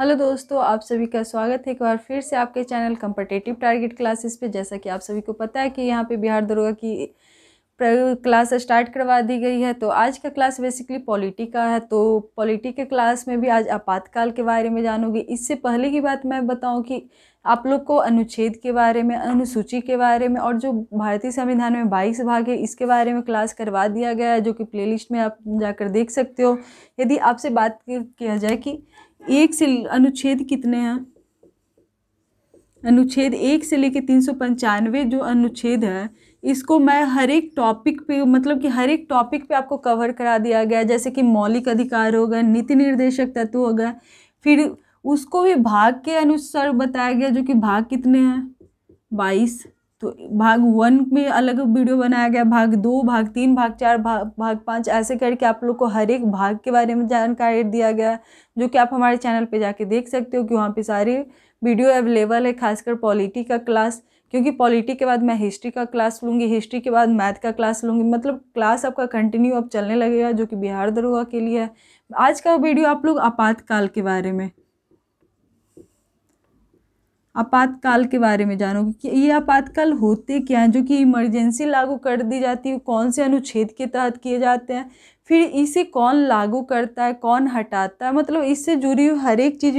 hello दोस्तों आप सभी का स्वागत है एक बार फिर से आपके चैनल कम्पटेटिव टारगेट क्लासेस पे जैसा कि आप सभी को पता है कि यहाँ पे बिहार दरोगा की क्लास स्टार्ट करवा दी गई है तो आज का क्लास बेसिकली पॉलिटी का है तो पॉलिटी के क्लास में भी आज आपातकाल के बारे में जानोगे इससे पहले की बात मैं बताऊँ कि आप लोग को अनुच्छेद के बारे में अनुसूची के बारे में और जो भारतीय संविधान में बाईस भाग है इसके बारे में क्लास करवा दिया गया है जो कि प्लेलिस्ट में आप जाकर देख सकते हो यदि आपसे बात किया जाए कि एक से अनुच्छेद कितने हैं अनुच्छेद एक से लेके तीन सौ पंचानवे जो अनुच्छेद है इसको मैं हर एक टॉपिक पे मतलब कि हर एक टॉपिक पे आपको कवर करा दिया गया जैसे कि मौलिक अधिकार हो गए नीति निर्देशक तत्व हो गए फिर उसको भी भाग के अनुसार बताया गया जो कि भाग कितने हैं बाईस तो भाग वन में अलग वीडियो बनाया गया भाग दो भाग तीन भाग चार भाग भाग पाँच ऐसे करके आप लोग को हर एक भाग के बारे में जानकारी दिया गया जो कि आप हमारे चैनल पे जाके देख सकते हो कि वहाँ पे सारे वीडियो अवेलेबल है खासकर पॉलिटी का क्लास क्योंकि पॉलिटी के बाद मैं हिस्ट्री का क्लास लूँगी हिस्ट्री के बाद मैथ का क्लास लूँगी मतलब क्लास आपका कंटिन्यू अब चलने लगेगा जो कि बिहार दरोगा के लिए है आज का वीडियो आप लोग आपातकाल के बारे में आपातकाल के बारे में जानोगे कि ये आपातकाल होते क्या हैं जो कि इमरजेंसी लागू कर दी जाती है कौन से अनुच्छेद के तहत किए जाते हैं फिर इसे कौन लागू करता है कौन हटाता है मतलब इससे जुड़ी हुई हर एक चीज़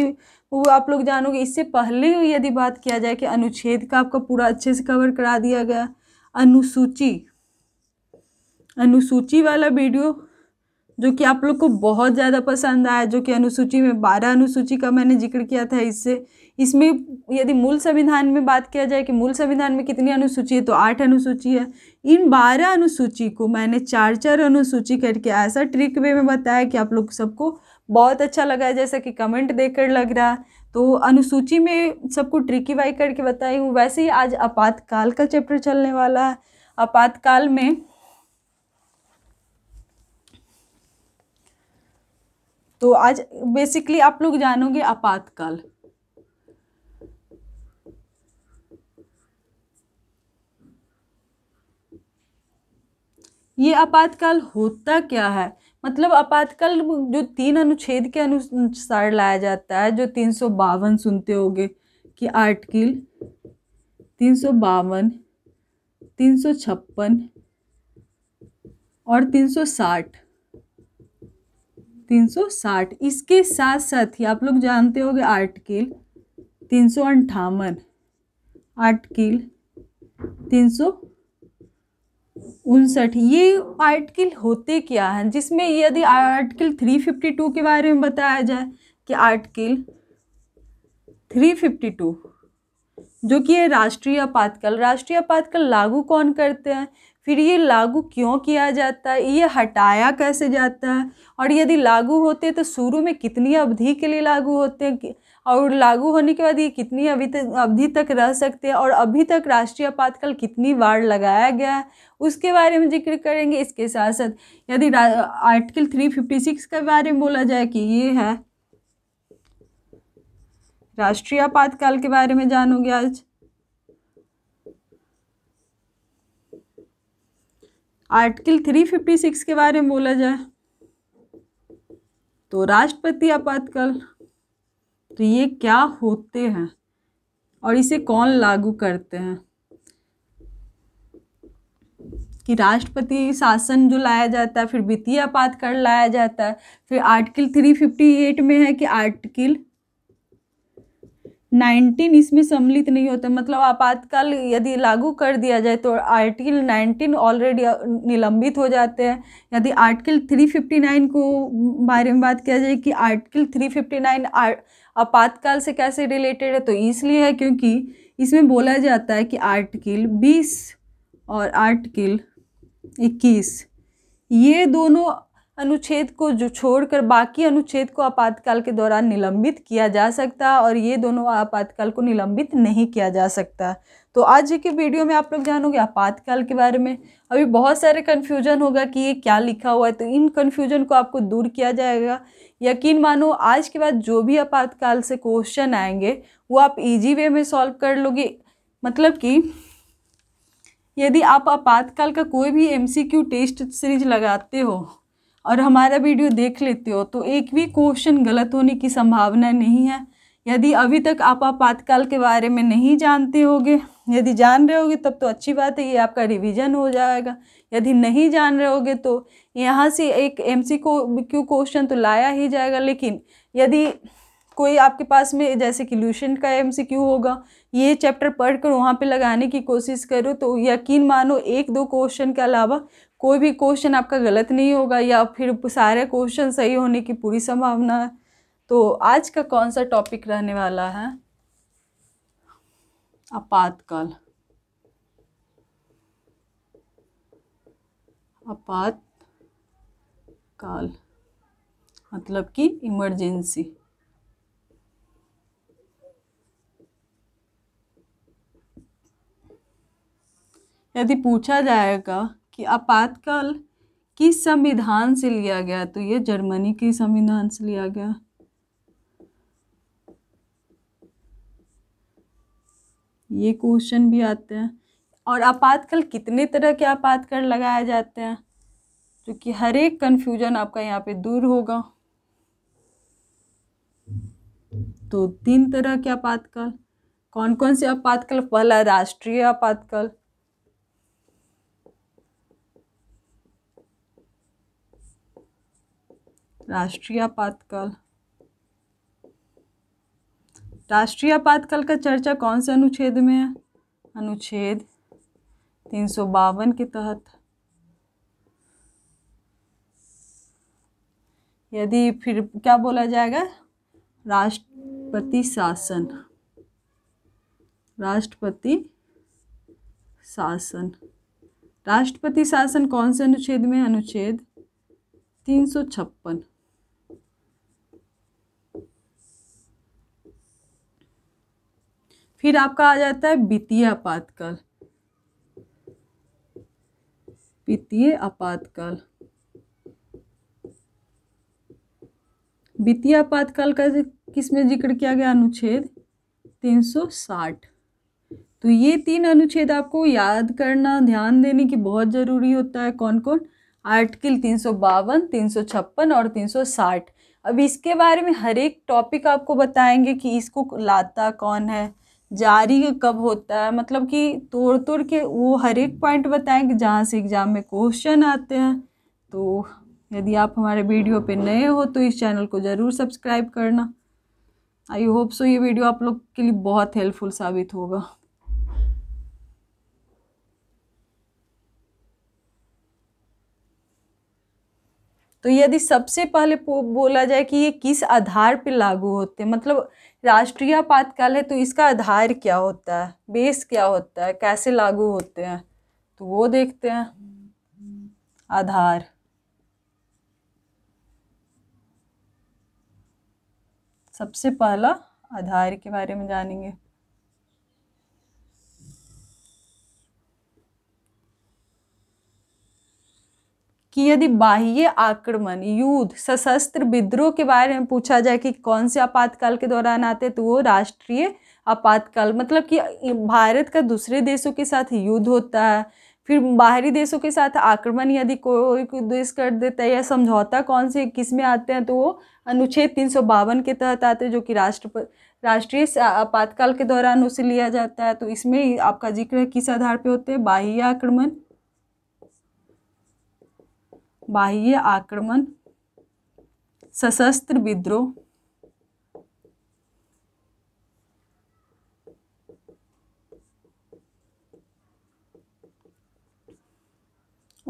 वो आप लोग जानोगे इससे पहले यदि बात किया जाए कि अनुच्छेद का आपका पूरा अच्छे से कवर करा दिया गया अनुसूची अनुसूची वाला वीडियो जो कि आप लोग को बहुत ज़्यादा पसंद आया जो कि अनुसूची में बारह अनुसूची का मैंने जिक्र किया था इससे इसमें यदि मूल संविधान में बात किया जाए कि मूल संविधान में कितनी अनुसूची है तो आठ अनुसूची है इन बारह अनुसूची को मैंने चार चार अनुसूची करके ऐसा ट्रिक वे में बताया कि आप लोग सबको बहुत अच्छा लगा जैसा कि कमेंट देकर लग रहा तो अनुसूची में सबको ट्रिकी वाई करके बताई हूँ वैसे ही आज आपातकाल का चैप्टर चलने वाला है आपातकाल में तो आज बेसिकली आप लोग जानोगे आपातकाल ये आपातकाल होता क्या है मतलब आपातकाल जो तीन अनुच्छेद के अनुसार लाया जाता है जो तीन सौ बावन सुनते होगे कि आर्टिकल तीन सौ बावन तीन सौ छप्पन और तीन सौ साठ 360 इसके साथ साथ ही आप लोग जानते होंगे आर्टिकल तीन सौ अंठावन आर्टिकल तीन सौ उनसठ ये आर्टिकल होते क्या हैं जिसमें यदि आर्टिकल 352 के बारे में बताया जाए कि आर्टिकल 352 जो कि है राष्ट्रीय आपातकाल राष्ट्रीय आपातकाल लागू कौन करते हैं फिर ये लागू क्यों किया जाता है ये हटाया कैसे जाता है और यदि लागू होते तो शुरू में कितनी अवधि के लिए लागू होते हैं और लागू होने के बाद ये कितनी अभी तक अवधि तक रह सकते हैं और अभी तक राष्ट्रीय आपातकाल कितनी बार लगाया गया है उसके बारे में जिक्र करेंगे इसके साथ साथ यदि आर्टिकल थ्री फिफ्टी सिक्स के बारे में बोला जाए कि ये है राष्ट्रीय आपातकाल के बारे में जानोगे आज आर्टिकल 356 के बारे में बोला जाए तो राष्ट्रपति आपातकाल तो ये क्या होते हैं और इसे कौन लागू करते हैं कि राष्ट्रपति शासन जो लाया जाता है फिर वित्तीय आपातकाल लाया जाता है फिर आर्टिकल 358 में है कि आर्टिकल नाइनटीन इसमें सम्मिलित नहीं होते मतलब आपातकाल यदि लागू कर दिया जाए तो आर्टिकल नाइनटीन ऑलरेडी निलंबित हो जाते हैं यदि आर्टिकल थ्री फिफ्टी नाइन को बारे में बात किया जाए कि आर्टिकल थ्री फिफ्टी नाइन आपातकाल से कैसे रिलेटेड है तो इसलिए है क्योंकि इसमें बोला जाता है कि आर्टिकल बीस और आर्टिकल इक्कीस ये दोनों अनुच्छेद को जो छोड़कर बाकी अनुच्छेद को आपातकाल के दौरान निलंबित किया जा सकता और ये दोनों आपातकाल को निलंबित नहीं किया जा सकता तो आज के वीडियो में आप लोग जानोगे आपातकाल के बारे में अभी बहुत सारे कन्फ्यूजन होगा कि ये क्या लिखा हुआ है तो इन कन्फ्यूजन को आपको दूर किया जाएगा यकीन मानो आज के बाद जो भी आपातकाल से क्वेश्चन आएंगे वो आप ईजी वे में सॉल्व कर लोगे मतलब कि यदि आप आपातकाल का कोई भी एमसीक्यू टेस्ट सीरीज लगाते हो और हमारा वीडियो देख लेते हो तो एक भी क्वेश्चन गलत होने की संभावना नहीं है यदि अभी तक आप आपातकाल के बारे में नहीं जानते होगे यदि जान रहे होगे तब तो अच्छी बात है ये आपका रिवीजन हो जाएगा यदि नहीं जान रहे होगे तो यहाँ से एक एम सी को क्यू क्वेश्चन तो लाया ही जाएगा लेकिन यदि कोई आपके पास में जैसे कि ल्यूशन का एम सी क्यू होगा ये चैप्टर पढ़ कर वहाँ पर लगाने की कोशिश करो तो यकीन मानो एक दो क्वेश्चन के अलावा कोई भी क्वेश्चन आपका गलत नहीं होगा या फिर सारे क्वेश्चन सही होने की पूरी संभावना है तो आज का कौन सा टॉपिक रहने वाला है आपातकाल आपातकाल मतलब कि इमरजेंसी यदि पूछा जाएगा कि आपातकाल किस संविधान से लिया गया तो ये जर्मनी के संविधान से लिया गया ये क्वेश्चन भी आते हैं और आपातकाल कितने तरह के आपातकाल लगाए जाते हैं क्योंकि कि हर एक कंफ्यूजन आपका यहाँ पे दूर होगा तो तीन तरह के आपातकाल कौन कौन से आपातकाल पहला राष्ट्रीय आपातकाल राष्ट्रीय आपातकाल राष्ट्रीय आपातकाल का चर्चा कौन से अनुच्छेद में है अनुच्छेद तीन सौ बावन के तहत यदि फिर क्या बोला जाएगा राष्ट्रपति शासन राष्ट्रपति शासन राष्ट्रपति शासन कौन से अनुच्छेद में अनुच्छेद तीन सौ छप्पन फिर आपका आ जाता है वित्तीय आपातकाल वित्तीय आपातकाल वित्तीय आपातकाल का किस में जिक्र किया गया अनुच्छेद 360 तो ये तीन अनुच्छेद आपको याद करना ध्यान देने की बहुत ज़रूरी होता है कौन कौन आर्टिकल तीन सौ बावन तीन सौ छप्पन और तीन सौ साठ अब इसके बारे में हर एक टॉपिक आपको बताएंगे कि इसको लाता कौन है जारी कब होता है मतलब कि तोड़ तोड़ के वो हर एक पॉइंट बताएं कि जहाँ से एग्ज़ाम में क्वेश्चन आते हैं तो यदि आप हमारे वीडियो पे नए हो तो इस चैनल को ज़रूर सब्सक्राइब करना आई होप सो ये वीडियो आप लोग के लिए बहुत हेल्पफुल साबित होगा तो यदि सबसे पहले बोला जाए कि ये किस आधार पर लागू होते हैं मतलब राष्ट्रीय आपातकाल है तो इसका आधार क्या होता है बेस क्या होता है कैसे लागू होते हैं तो वो देखते हैं आधार सबसे पहला आधार के बारे में जानेंगे कि यदि बाह्य आक्रमण युद्ध सशस्त्र विद्रोह के बारे में पूछा जाए कि कौन से आपातकाल के दौरान आते तो वो राष्ट्रीय आपातकाल मतलब कि भारत का दूसरे देशों के साथ युद्ध होता है फिर बाहरी देशों के साथ आक्रमण यदि कोई को देश कर देता है या समझौता कौन से किस में आते हैं तो वो अनुच्छेद तीन सौ बावन के तहत आते हैं जो कि राष्ट्र राष्ट्रीय आपातकाल के दौरान उसे लिया जाता है तो इसमें आपका जिक्र किस आधार पर होते हैं बाह्य आक्रमण बाह्य आक्रमण सशस्त्र विद्रोह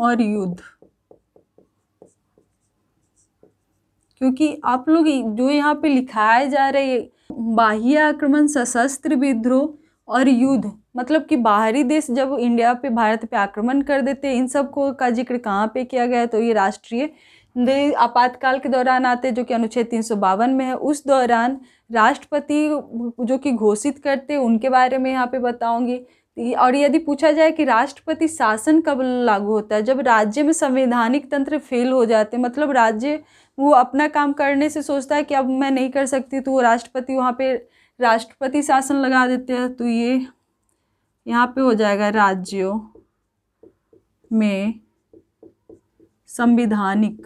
और युद्ध क्योंकि आप लोग जो यहाँ पे लिखाया जा रहे बाह्य आक्रमण सशस्त्र विद्रोह और युद्ध मतलब कि बाहरी देश जब इंडिया पे भारत पे आक्रमण कर देते इन सब को का जिक्र कहाँ पे किया गया है तो ये राष्ट्रीय आपातकाल के दौरान आते जो कि अनुच्छेद तीन में है उस दौरान राष्ट्रपति जो कि घोषित करते उनके बारे में यहाँ पे बताऊँगी और यदि पूछा जाए कि राष्ट्रपति शासन कब लागू होता है जब राज्य में संवैधानिक तंत्र फेल हो जाते मतलब राज्य वो अपना काम करने से सोचता है कि अब मैं नहीं कर सकती तो वो राष्ट्रपति वहाँ पे राष्ट्रपति शासन लगा देते हैं तो ये यहाँ पे हो जाएगा राज्यों में संविधानिक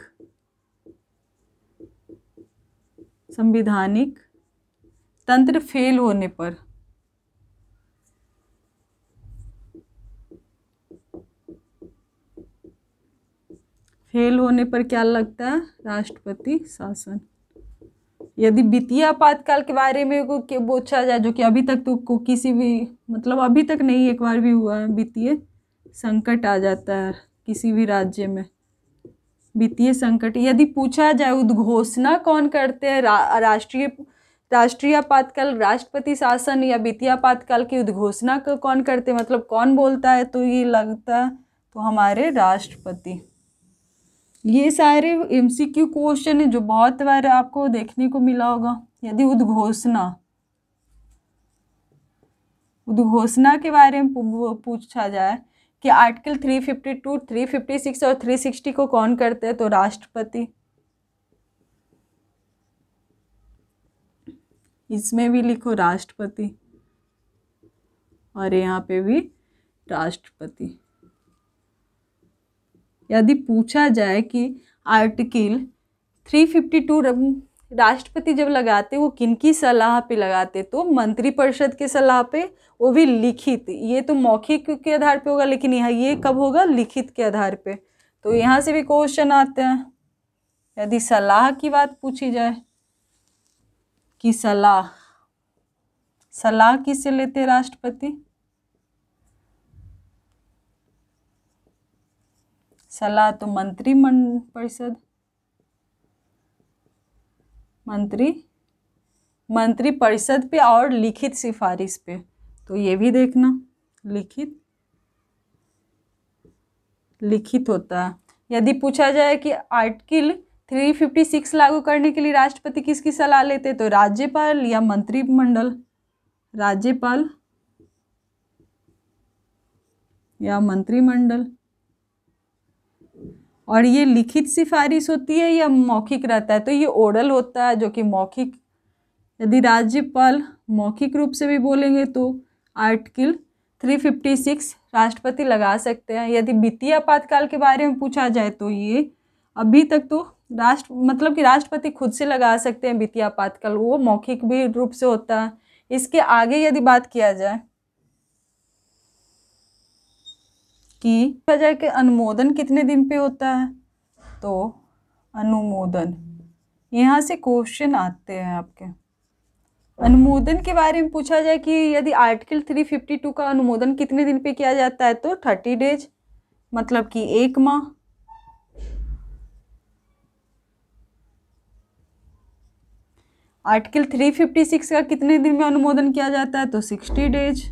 संविधानिक तंत्र फेल होने पर फेल होने पर क्या लगता है राष्ट्रपति शासन यदि वित्तीय आपातकाल के बारे में को पूछा जाए जो कि अभी तक तो को किसी भी मतलब अभी तक नहीं एक बार भी हुआ है वित्तीय संकट आ जाता है किसी भी राज्य में वित्तीय संकट यदि पूछा जाए उद्घोषणा कौन करते हैं रा, राष्ट्रीय राष्ट्रीय आपातकाल राष्ट्रपति शासन या वित्तीय आपातकाल की उद्घोषणा कौन करते हैं मतलब कौन बोलता है तो ये लगता है तो हमारे राष्ट्रपति ये सारे एम सी क्यू क्वेश्चन है जो बहुत बार आपको देखने को मिला होगा यदि उद्घोषणा उद्घोषणा के बारे में पूछा जाए कि आर्टिकल 352, 356 और 360 को कौन करते हैं तो राष्ट्रपति इसमें भी लिखो राष्ट्रपति और यहाँ पे भी राष्ट्रपति यदि पूछा जाए कि आर्टिकल 352 राष्ट्रपति जब लगाते वो किन की सलाह पे लगाते तो मंत्रिपरिषद के सलाह पे वो भी लिखित ये तो मौखिक के आधार पे होगा लेकिन यहाँ ये कब होगा लिखित के आधार पे तो यहाँ से भी क्वेश्चन आते हैं यदि सलाह की बात पूछी जाए कि सलाह सलाह किससे लेते राष्ट्रपति सलाह तो मन परिषद मंत्री मंत्री परिषद पे और लिखित सिफारिश पे तो ये भी देखना लिखित लिखित होता है यदि पूछा जाए कि आर्टिकल 356 लागू करने के लिए राष्ट्रपति किसकी सलाह लेते तो राज्यपाल या मंत्रिमंडल राज्यपाल या मंत्रिमंडल और ये लिखित सिफारिश होती है या मौखिक रहता है तो ये ओरल होता है जो कि मौखिक यदि राज्यपाल मौखिक रूप से भी बोलेंगे तो आर्टिकल 356 राष्ट्रपति लगा सकते हैं यदि वित्तीय आपातकाल के बारे में पूछा जाए तो ये अभी तक तो राष्ट्र मतलब कि राष्ट्रपति खुद से लगा सकते हैं वित्तीय आपातकाल वो मौखिक भी रूप से होता है इसके आगे यदि बात किया जाए कि देखा जाए कि अनुमोदन कितने दिन पे होता है तो अनुमोदन यहाँ से क्वेश्चन आते हैं आपके अनुमोदन के बारे में पूछा जाए कि यदि आर्टिकल 352 का अनुमोदन कितने दिन पे किया जाता है तो 30 डेज मतलब कि एक माह आर्टिकल 356 का कितने दिन में अनुमोदन किया जाता है तो 60 डेज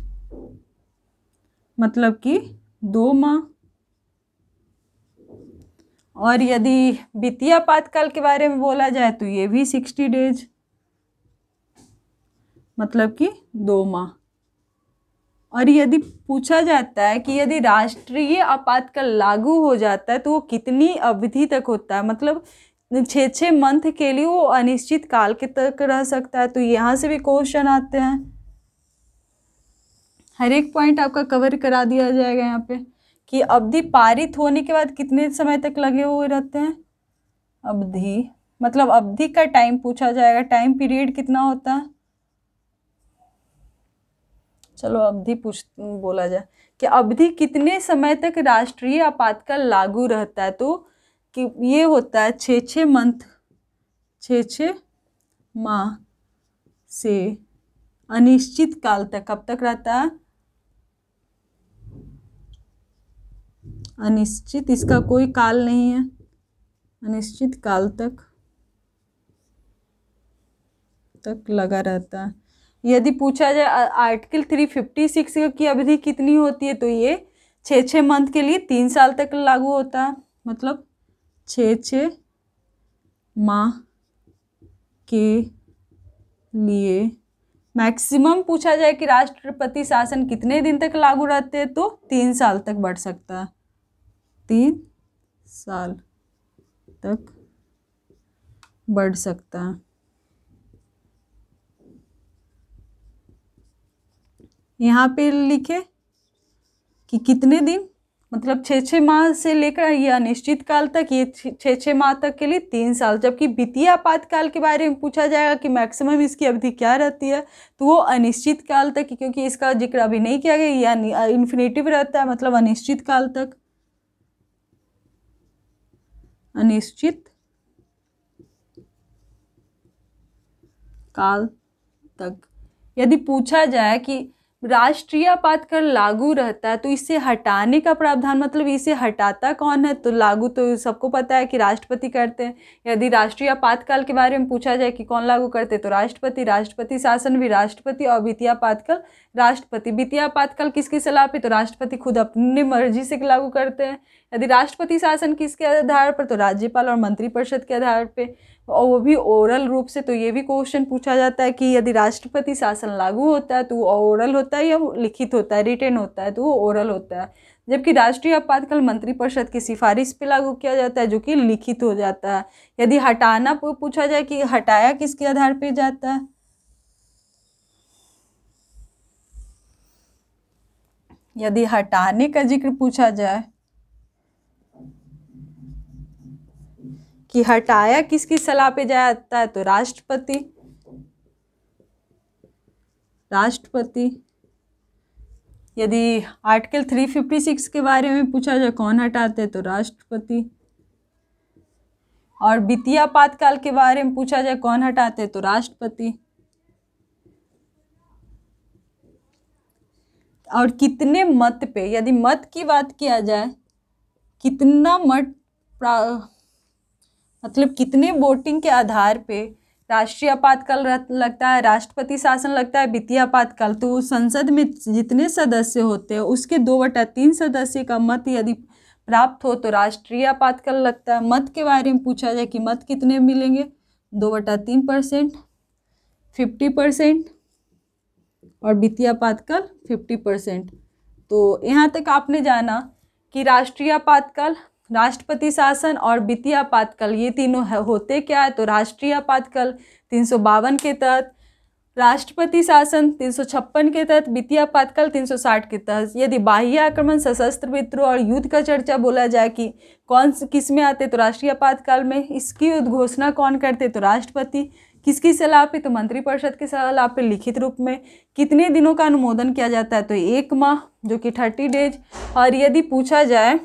मतलब कि दो माह और यदि वित्तीय आपातकाल के बारे में बोला जाए तो ये भी सिक्सटी डेज मतलब कि दो माह और यदि पूछा जाता है कि यदि राष्ट्रीय आपातकाल लागू हो जाता है तो वो कितनी अवधि तक होता है मतलब छः छः मंथ के लिए वो अनिश्चित काल के तक रह सकता है तो यहाँ से भी क्वेश्चन आते हैं हर एक पॉइंट आपका कवर करा दिया जाएगा यहाँ पे कि अवधि पारित होने के बाद कितने समय तक लगे हुए रहते हैं अवधि मतलब अवधि का टाइम पूछा जाएगा टाइम पीरियड कितना होता है चलो अवधि पूछ बोला जाए कि अवधि कितने समय तक राष्ट्रीय आपातकाल लागू रहता है तो कि ये होता है छः छः मंथ छः छः माह से अनिश्चित काल तक कब तक रहता है अनिश्चित इसका कोई काल नहीं है अनिश्चित काल तक तक लगा रहता है यदि पूछा जाए आर्टिकल थ्री फिफ्टी सिक्स की अवधि कितनी होती है तो ये छः छः मंथ के लिए तीन साल तक लागू होता है मतलब छ छ माह के लिए मैक्सिमम पूछा जाए कि राष्ट्रपति शासन कितने दिन तक लागू रहते हैं तो तीन साल तक बढ़ सकता है तीन साल तक बढ़ सकता है यहाँ पे लिखे कि कितने दिन मतलब छः छः माह से लेकर यह अनिश्चित काल तक ये छः छः माह तक के लिए तीन साल जबकि वित्तीय आपातकाल के बारे में पूछा जाएगा कि मैक्सिमम इसकी अवधि क्या रहती है तो वो अनिश्चित काल तक क्योंकि इसका जिक्र अभी नहीं किया गया या इन्फिनेटिव रहता है मतलब अनिश्चित काल तक अनिश्चित काल तक यदि पूछा जाए कि राष्ट्रीय आपातकाल लागू रहता है तो इसे हटाने का प्रावधान मतलब इसे हटाता कौन है तो लागू तो सबको पता है कि राष्ट्रपति करते हैं यदि राष्ट्रीय आपातकाल के बारे में पूछा जाए कि कौन लागू करते हैं तो राष्ट्रपति राष्ट्रपति शासन भी राष्ट्रपति और वित्तीय आपातकाल राष्ट्रपति वित्तीय आपातकाल किसकी सलाह पे तो राष्ट्रपति खुद अपनी मर्जी से लागू करते हैं यदि राष्ट्रपति शासन किसके आधार पर तो राज्यपाल और मंत्रिपरिषद के आधार पर और वो भी ओरल रूप से तो ये भी क्वेश्चन पूछा जाता है कि यदि राष्ट्रपति शासन लागू होता है तो वो ओरल होता है या लिखित होता है रिटर्न होता है तो वो ओरल होता है जबकि राष्ट्रीय आपातकाल मंत्रिपरिषद की सिफारिश पे लागू किया जाता है जो कि लिखित हो जाता है यदि हटाना पूछा जाए कि हटाया किसके आधार पर जाता है यदि हटाने का जिक्र पूछा जाए कि हटाया किसकी सलाह पे जाता है तो राष्ट्रपति राष्ट्रपति यदि आर्टिकल 356 के बारे में पूछा जाए कौन हटाते तो राष्ट्रपति और वित्तीय आपातकाल के बारे में पूछा जाए कौन हटाते हैं तो राष्ट्रपति और कितने मत पे यदि मत की बात किया जाए कितना मत मतलब कितने वोटिंग के आधार पे राष्ट्रीय आपातकाल लगता है राष्ट्रपति शासन लगता है वित्तीय आपातकाल तो संसद में जितने सदस्य होते हैं उसके दो बटा तीन सदस्य का मत यदि प्राप्त हो तो राष्ट्रीय आपातकाल लगता है मत के बारे में पूछा जाए कि मत कितने मिलेंगे दो बटा तीन परसेंट फिफ्टी परसेंट और आपातकाल फिफ्टी परसेंट तो यहाँ तक आपने जाना कि राष्ट्रीय आपातकाल राष्ट्रपति शासन और वित्तीय आपातकाल ये तीनों होते क्या है तो राष्ट्रीय आपातकाल तीन सौ बावन के तहत राष्ट्रपति शासन तीन सौ छप्पन के तहत वित्तीय आपातकाल तीन सौ साठ के तहत यदि बाह्य आक्रमण सशस्त्र विद्रोह और युद्ध का चर्चा बोला जाए कि कौन किस में आते तो राष्ट्रीय आपातकाल में इसकी उद्घोषणा कौन करते तो राष्ट्रपति किसकी सलाह पे तो मंत्रिपरिषद की सलाह पे लिखित रूप में कितने दिनों का अनुमोदन किया जाता है तो एक माह जो कि थर्टी डेज और यदि पूछा जाए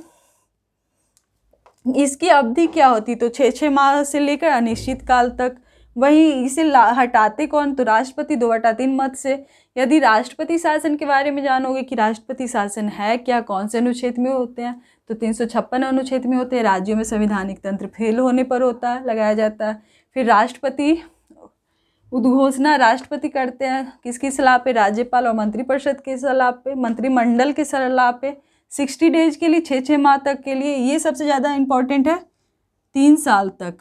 इसकी अवधि क्या होती तो छः छः माह से लेकर अनिश्चित काल तक वहीं इसे हटाते कौन तो राष्ट्रपति दो हटा तीन मत से यदि राष्ट्रपति शासन के बारे में जानोगे कि राष्ट्रपति शासन है क्या कौन से अनुच्छेद में होते हैं तो तीन सौ छप्पन अनुच्छेद में होते हैं राज्यों में संविधानिक तंत्र फेल होने पर होता है लगाया जाता है फिर राष्ट्रपति उद्घोषणा राष्ट्रपति करते हैं किसकी सलाह पे राज्यपाल और मंत्रिपरिषद की सलाह पे मंत्रिमंडल की सलाह पे सिक्सटी डेज के लिए छः छः माह तक के लिए ये सबसे ज़्यादा इम्पॉर्टेंट है तीन साल तक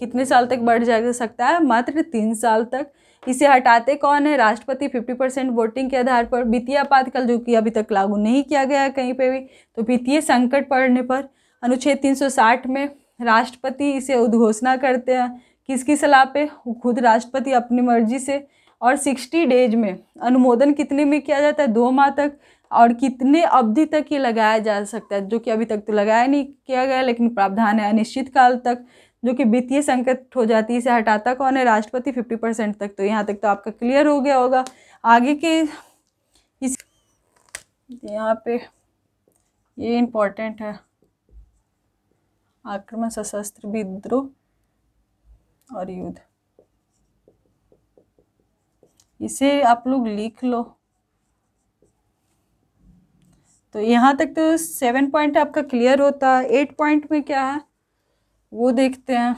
कितने साल तक बढ़ जा सकता है मात्र तीन साल तक इसे हटाते कौन है राष्ट्रपति 50 परसेंट वोटिंग के आधार पर वित्तीय आपातकाल जो कि अभी तक लागू नहीं किया गया कहीं पे भी तो वित्तीय संकट पड़ने पर अनुच्छेद 360 में राष्ट्रपति इसे उद्घोषणा करते हैं किसकी सलाह पे खुद राष्ट्रपति अपनी मर्जी से और सिक्सटी डेज में अनुमोदन कितने में किया जाता है दो माह तक और कितने अवधि तक ये लगाया जा सकता है जो कि अभी तक तो लगाया नहीं किया गया लेकिन प्रावधान है अनिश्चित काल तक जो कि वित्तीय संकट हो जाती है इसे हटाता कौन है राष्ट्रपति फिफ्टी परसेंट तक तो यहाँ तक तो आपका क्लियर हो गया होगा आगे के इस यहाँ पे ये इम्पोर्टेंट है आक्रमण सशस्त्र विद्रोह और युद्ध इसे आप लोग लिख लो तो यहाँ तक तो सेवन पॉइंट आपका क्लियर होता है एट पॉइंट में क्या है वो देखते हैं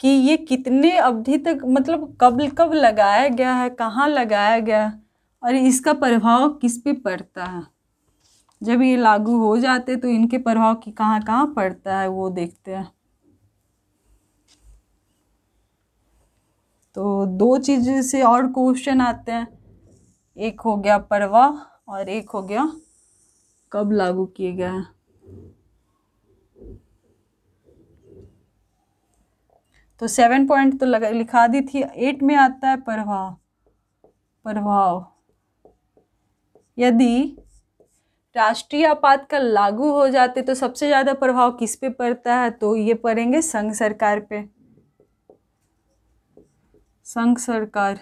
कि ये कितने अवधि तक मतलब कब कब लगाया गया है कहाँ लगाया गया है और इसका प्रभाव किस पे पड़ता है जब ये लागू हो जाते तो इनके प्रभाव की कहाँ कहाँ पड़ता है वो देखते हैं तो दो चीज़ से और क्वेश्चन आते हैं एक हो गया परवाह और एक हो गया कब लागू किए गए हैं तो सेवन पॉइंट तो लगा लिखा दी थी एट में आता है प्रभाव प्रभाव यदि राष्ट्रीय आपातकाल लागू हो जाते तो सबसे ज़्यादा प्रभाव किस पे पड़ता है तो ये पड़ेंगे संघ सरकार पे संघ सरकार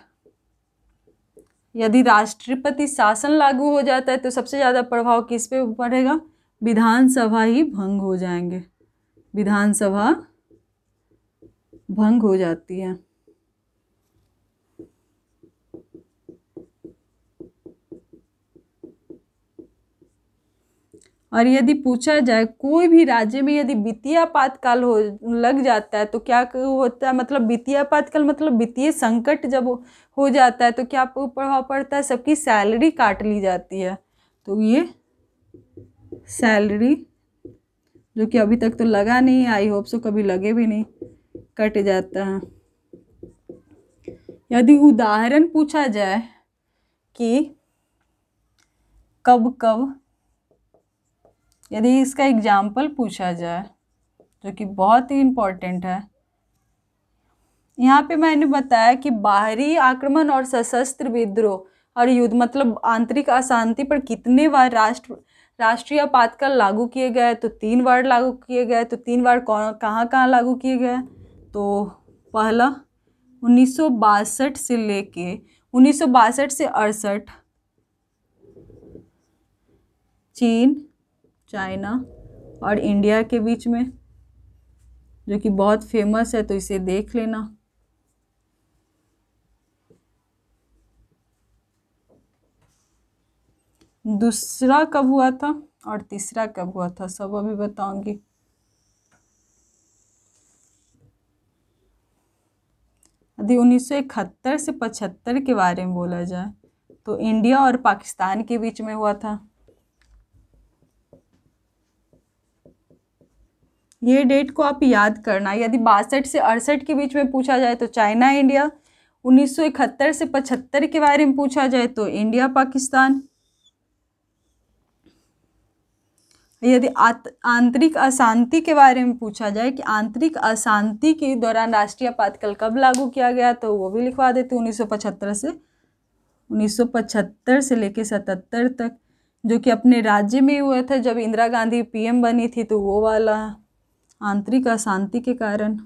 यदि राष्ट्रपति शासन लागू हो जाता है तो सबसे ज़्यादा प्रभाव किस पे पड़ेगा विधानसभा ही भंग हो जाएंगे विधानसभा भंग हो जाती है और यदि पूछा जाए कोई भी राज्य में यदि वित्तीय आपातकाल हो लग जाता है तो क्या होता है मतलब वित्तीय आपातकाल मतलब वित्तीय संकट जब हो जाता है तो क्या प्रभाव पड़ता है सबकी सैलरी काट ली जाती है तो ये सैलरी जो कि अभी तक तो लगा नहीं आई होप सो कभी लगे भी नहीं कट जाता है यदि उदाहरण पूछा जाए कि कब कब यदि इसका एग्जाम्पल पूछा जाए जो कि बहुत ही इम्पोर्टेंट है यहाँ पे मैंने बताया कि बाहरी आक्रमण और सशस्त्र विद्रोह और युद्ध मतलब आंतरिक अशांति पर कितने बार राष्ट्र राष्ट्रीय आपातकाल लागू किए गए तो तीन बार लागू किए गए तो तीन बार कौन कहाँ कहाँ लागू किए गए तो पहला उन्नीस से लेके उन्नीस से अड़सठ चीन चाइना और इंडिया के बीच में जो कि बहुत फेमस है तो इसे देख लेना दूसरा कब हुआ था और तीसरा कब हुआ था सब अभी बताऊंगी यदि इकहत्तर से 75 के बारे में बोला जाए तो इंडिया और पाकिस्तान के बीच में हुआ था ये डेट को आप याद करना यदि बासठ से अड़सठ के बीच में पूछा जाए तो चाइना इंडिया 1971 से 75 के बारे में पूछा जाए तो इंडिया पाकिस्तान यदि आंतरिक अशांति के बारे में पूछा जाए कि आंतरिक अशांति के दौरान राष्ट्रीय आपातकाल कब लागू किया गया तो वो भी लिखवा देते 1975 से 1975 से लेकर 77 तक जो कि अपने राज्य में हुआ था जब इंदिरा गांधी पीएम बनी थी तो वो वाला आंतरिक अशांति के कारण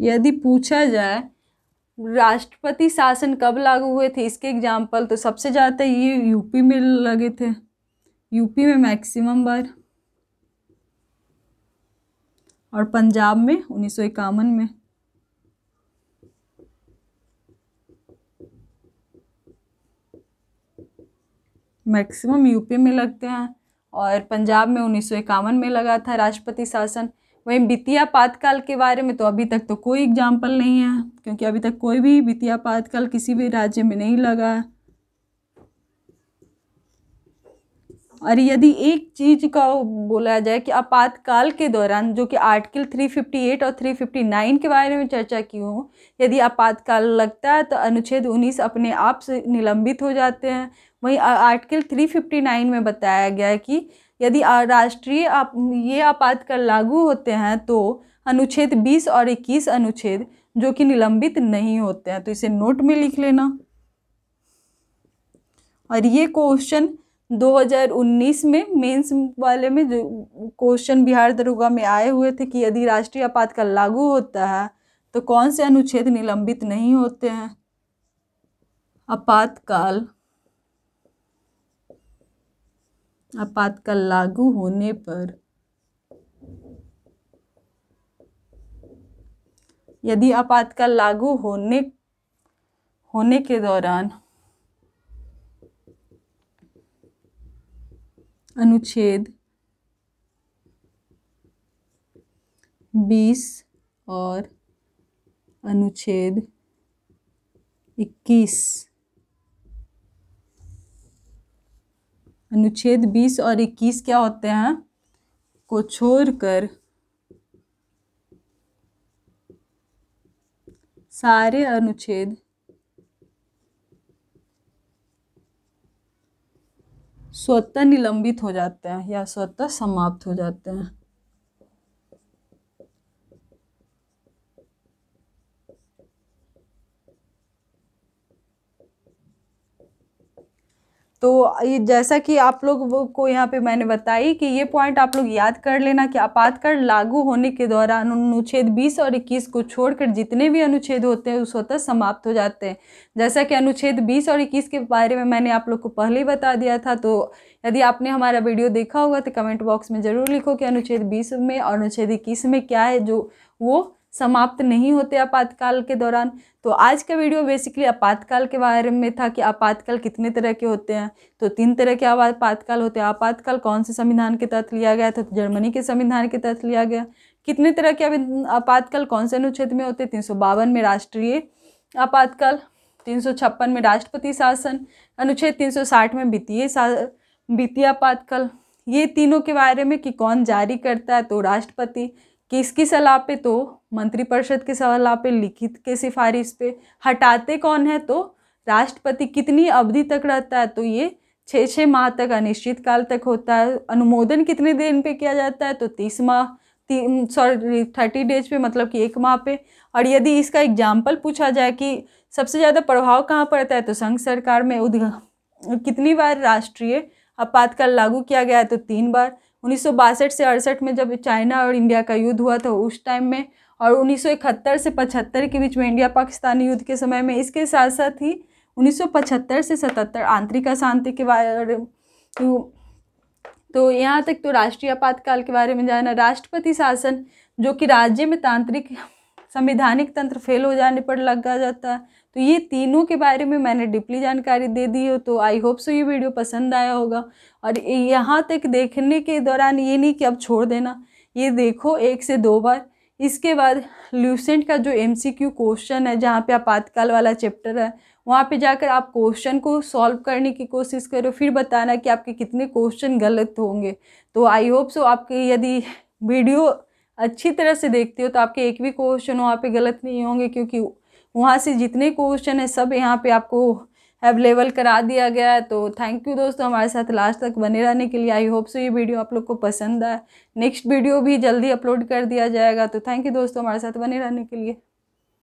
यदि पूछा जाए राष्ट्रपति शासन कब लागू हुए थे इसके एग्जाम्पल तो सबसे ज़्यादा ये यूपी में लगे थे यूपी में मैक्सिमम बार और पंजाब में उन्नीस में मैक्सिमम यूपी में लगते हैं और पंजाब में उन्नीस में लगा था राष्ट्रपति शासन वहीं वित्तीय आपातकाल के बारे में तो अभी तक तो कोई एग्जाम्पल नहीं है क्योंकि अभी तक कोई भी वित्तीय आपातकाल किसी भी राज्य में नहीं लगा है और यदि एक चीज़ का बोला जाए कि आपातकाल के दौरान जो कि आर्टिकल 358 और 359 के बारे में चर्चा की हो यदि आपातकाल लगता है तो अनुच्छेद 19 अपने आप से निलंबित हो जाते हैं वहीं आर्टिकल 359 में बताया गया है कि यदि राष्ट्रीय आप ये आपातकाल लागू होते हैं तो अनुच्छेद 20 और 21 अनुच्छेद जो कि निलंबित नहीं होते हैं तो इसे नोट में लिख लेना और ये क्वेश्चन 2019 में मेंस वाले में जो क्वेश्चन बिहार दरोगा में आए हुए थे कि यदि राष्ट्रीय आपातकाल लागू होता है तो कौन से अनुच्छेद निलंबित नहीं होते हैं आपातकाल आपातकाल लागू होने पर यदि आपातकाल लागू होने होने के दौरान अनुच्छेद बीस और अनुच्छेद इक्कीस अनुच्छेद बीस और इक्कीस क्या होते हैं को छोड़कर सारे अनुच्छेद स्वतः निलंबित हो जाते हैं या स्वतः समाप्त हो जाते हैं तो ये जैसा कि आप लोग को यहाँ पे मैंने बताई कि ये पॉइंट आप लोग याद कर लेना कि आपातकाल लागू होने के दौरान अनुच्छेद 20 और 21 को छोड़कर जितने भी अनुच्छेद होते हैं वो होता समाप्त हो जाते हैं जैसा कि अनुच्छेद 20 और 21 के बारे में मैंने आप लोग को पहले ही बता दिया था तो यदि आपने हमारा वीडियो देखा होगा तो कमेंट बॉक्स में ज़रूर लिखो कि अनुच्छेद बीस में और अनुच्छेद इक्कीस में क्या है जो वो समाप्त नहीं होते आपातकाल के दौरान तो आज का वीडियो बेसिकली आपातकाल के बारे में था कि आपातकाल कितने तरह के होते हैं तो तीन तरह के आपातकाल होते हैं आपातकाल कौन से संविधान के तहत लिया गया तो जर्मनी के संविधान के तहत लिया गया कितने तरह के आपातकाल कौन से अनुच्छेद में होते सौ तीन में राष्ट्रीय आपातकाल तीन में राष्ट्रपति शासन अनुच्छेद साठ में वित्तीय वित्तीय आपातकाल ये तीनों के बारे में कि कौन जारी करता है तो राष्ट्रपति किसकी सलाह पे तो मंत्रिपरिषद के सवाल पे लिखित के सिफारिश पे हटाते कौन है तो राष्ट्रपति कितनी अवधि तक रहता है तो ये छः छः माह तक अनिश्चित काल तक होता है अनुमोदन कितने दिन पे किया जाता है तो तीस माह तीन सॉरी थर्टी डेज पे मतलब कि एक माह पे और यदि इसका एग्जाम्पल पूछा जाए कि सबसे ज़्यादा प्रभाव कहाँ पड़ता है तो संघ सरकार में उद कितनी बार राष्ट्रीय आपातकाल लागू किया गया है तो तीन बार उन्नीस से अड़सठ में जब चाइना और इंडिया का युद्ध हुआ था तो उस टाइम में और उन्नीस से 75 के बीच में इंडिया पाकिस्तान युद्ध के समय में इसके साथ साथ ही 1975 से 77 आंतरिक अशांति के बारे तो, तो यहाँ तक तो राष्ट्रीय आपातकाल के बारे में जाना राष्ट्रपति शासन जो कि राज्य में तांत्रिक संवैधानिक तंत्र फेल हो जाने पर लगा जाता है तो ये तीनों के बारे में मैंने डिपली जानकारी दे दी हो तो आई होप सो ये वीडियो पसंद आया होगा और यहाँ तक देखने के दौरान ये नहीं कि अब छोड़ देना ये देखो एक से दो बार इसके बाद ल्यूसेंट का जो क्यू क्वेश्चन है जहाँ पे आपातकाल वाला चैप्टर है वहाँ पे जाकर आप क्वेश्चन को सॉल्व करने की कोशिश करो फिर बताना कि आपके कितने क्वेश्चन गलत होंगे तो आई होप सो आपके यदि वीडियो अच्छी तरह से देखते हो तो आपके एक भी क्वेश्चन वहाँ पे गलत नहीं होंगे क्योंकि वहाँ से जितने क्वेश्चन है सब यहाँ पे आपको अवेलेबल करा दिया गया है तो थैंक यू दोस्तों हमारे साथ लास्ट तक बने रहने के लिए आई होप सो ये वीडियो आप लोग को पसंद आए नेक्स्ट वीडियो भी जल्दी अपलोड कर दिया जाएगा तो थैंक यू दोस्तों हमारे साथ बने रहने के लिए